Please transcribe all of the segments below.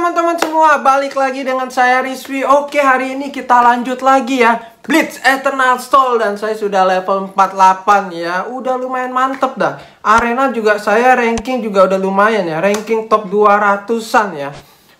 teman-teman semua, balik lagi dengan saya Rizwi Oke hari ini kita lanjut lagi ya Blitz Eternal Stall dan saya sudah level 48 ya Udah lumayan mantep dah Arena juga saya ranking juga udah lumayan ya Ranking top 200an ya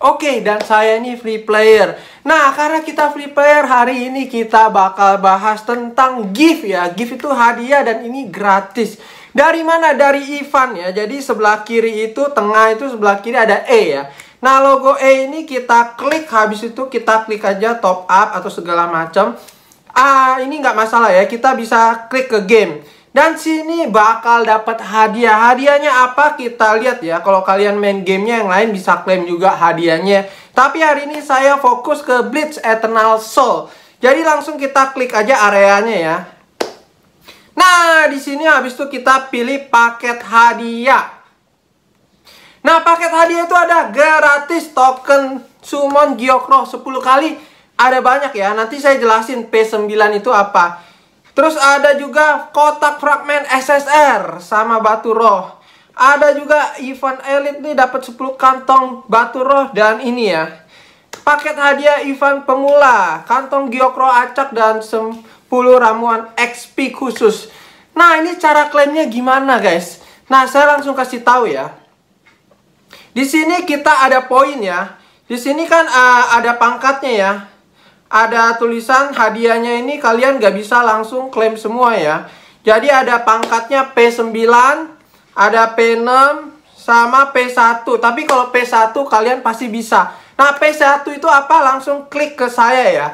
Oke dan saya ini free player Nah karena kita free player hari ini kita bakal bahas tentang gift ya Gift itu hadiah dan ini gratis dari mana? Dari Ivan ya. Jadi sebelah kiri itu, tengah itu sebelah kiri ada E ya. Nah logo E ini kita klik habis itu kita klik aja top up atau segala macam. Ah ini nggak masalah ya kita bisa klik ke game. Dan sini bakal dapat hadiah. Hadiahnya apa kita lihat ya. Kalau kalian main gamenya yang lain bisa klaim juga hadiahnya. Tapi hari ini saya fokus ke Blitz Eternal Soul. Jadi langsung kita klik aja areanya ya. Nah, di sini habis itu kita pilih paket hadiah. Nah, paket hadiah itu ada gratis token Summon Gyokro 10 kali. Ada banyak ya, nanti saya jelasin P9 itu apa. Terus ada juga kotak fragmen SSR sama batu roh. Ada juga event elite nih dapat 10 kantong batu roh dan ini ya. Paket hadiah event pemula, kantong Gyokro acak dan 10 ramuan XP khusus. Nah, ini cara klaimnya gimana, guys? Nah, saya langsung kasih tahu ya. Di sini kita ada poin ya. Di sini kan uh, ada pangkatnya ya. Ada tulisan hadiahnya ini kalian gak bisa langsung klaim semua ya. Jadi ada pangkatnya P9, ada P6, sama P1. Tapi kalau P1 kalian pasti bisa. Nah P1 itu apa? Langsung klik ke saya ya.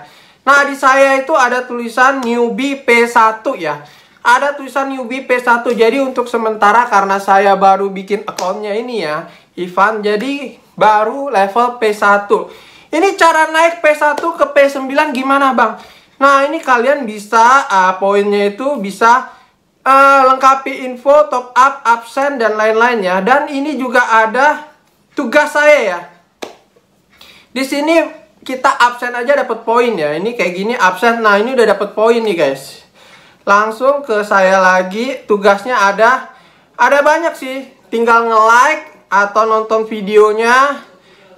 Nah di saya itu ada tulisan newbie P1 ya ada tulisan newbie P1 jadi untuk sementara karena saya baru bikin akunnya ini ya Ivan. Jadi baru level P1. Ini cara naik P1 ke P9 gimana bang? Nah ini kalian bisa uh, poinnya itu bisa uh, lengkapi info top up, absen dan lain-lainnya. Dan ini juga ada tugas saya ya. Di sini kita absen aja dapat poin ya. Ini kayak gini absen. Nah ini udah dapat poin nih guys. Langsung ke saya lagi. Tugasnya ada ada banyak sih. Tinggal nge-like, atau nonton videonya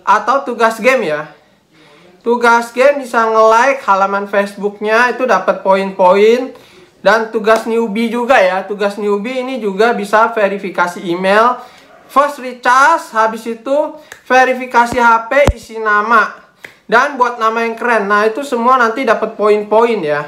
atau tugas game ya tugas game bisa nge-like halaman Facebooknya itu dapat poin-poin dan tugas newbie juga ya tugas newbie ini juga bisa verifikasi email first recharge habis itu verifikasi HP isi nama dan buat nama yang keren nah itu semua nanti dapat poin-poin ya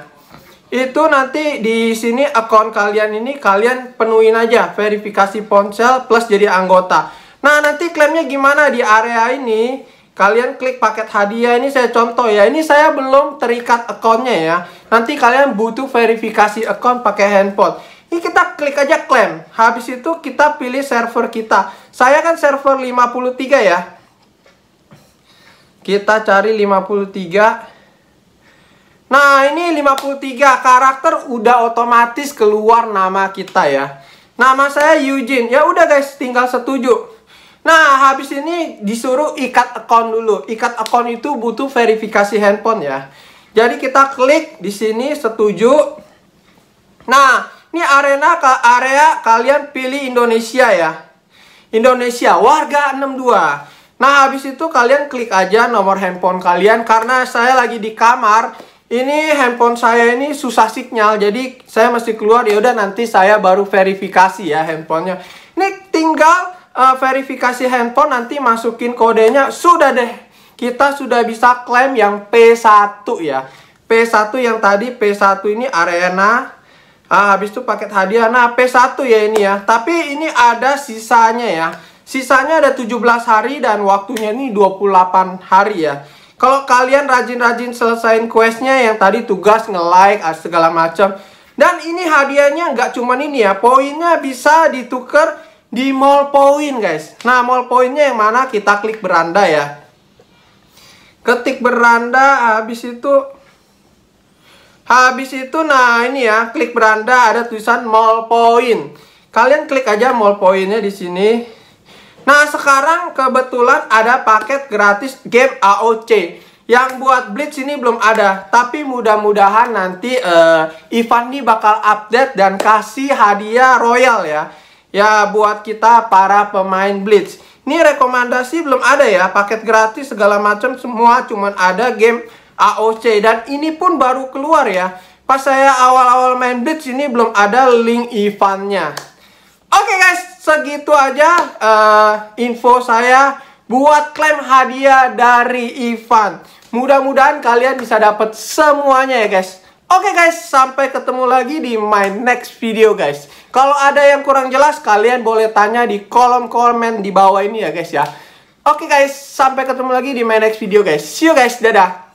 itu nanti di sini account kalian ini kalian penuhin aja verifikasi ponsel plus jadi anggota Nah, nanti klaimnya gimana di area ini? Kalian klik paket hadiah ini saya contoh ya. Ini saya belum terikat akunnya ya. Nanti kalian butuh verifikasi akun pakai handphone. Ini kita klik aja klaim. Habis itu kita pilih server kita. Saya kan server 53 ya. Kita cari 53. Nah, ini 53 karakter udah otomatis keluar nama kita ya. Nama saya Eugene. Ya udah guys, tinggal setuju. Nah, habis ini disuruh ikat account dulu. Ikat account itu butuh verifikasi handphone ya. Jadi kita klik di sini setuju. Nah, ini arena ke area kalian pilih Indonesia ya. Indonesia warga 62. Nah, habis itu kalian klik aja nomor handphone kalian karena saya lagi di kamar. Ini handphone saya ini susah sinyal, jadi saya mesti keluar. Ya udah nanti saya baru verifikasi ya handphonenya. Ini tinggal uh, verifikasi handphone nanti masukin kodenya sudah deh kita sudah bisa klaim yang P1 ya P1 yang tadi P1 ini arena ah, habis itu paket hadiah nah P1 ya ini ya tapi ini ada sisanya ya sisanya ada 17 hari dan waktunya ini 28 hari ya kalau kalian rajin-rajin selesain questnya yang tadi tugas nge-like segala macam dan ini hadiahnya nggak cuman ini ya poinnya bisa ditukar di mall point guys. Nah, mall pointnya yang mana? Kita klik beranda ya. Ketik beranda, habis itu habis itu nah ini ya, klik beranda ada tulisan mall point. Kalian klik aja mall pointnya di sini. Nah, sekarang kebetulan ada paket gratis game AOC. Yang buat Blitz ini belum ada, tapi mudah-mudahan nanti uh, Ivan nih bakal update dan kasih hadiah royal ya. Ya buat kita para pemain Blitz Ini rekomendasi belum ada ya Paket gratis segala macam semua Cuman ada game AOC Dan ini pun baru keluar ya Pas saya awal-awal main Blitz ini belum ada link eventnya Oke okay guys segitu aja uh, info saya buat klaim hadiah dari Ivan. Mudah-mudahan kalian bisa dapat semuanya ya guys. Oke okay guys, sampai ketemu lagi di my next video guys. Kalau ada yang kurang jelas, kalian boleh tanya di kolom komen di bawah ini ya guys ya. Oke okay guys, sampai ketemu lagi di my next video guys. See you guys, dadah.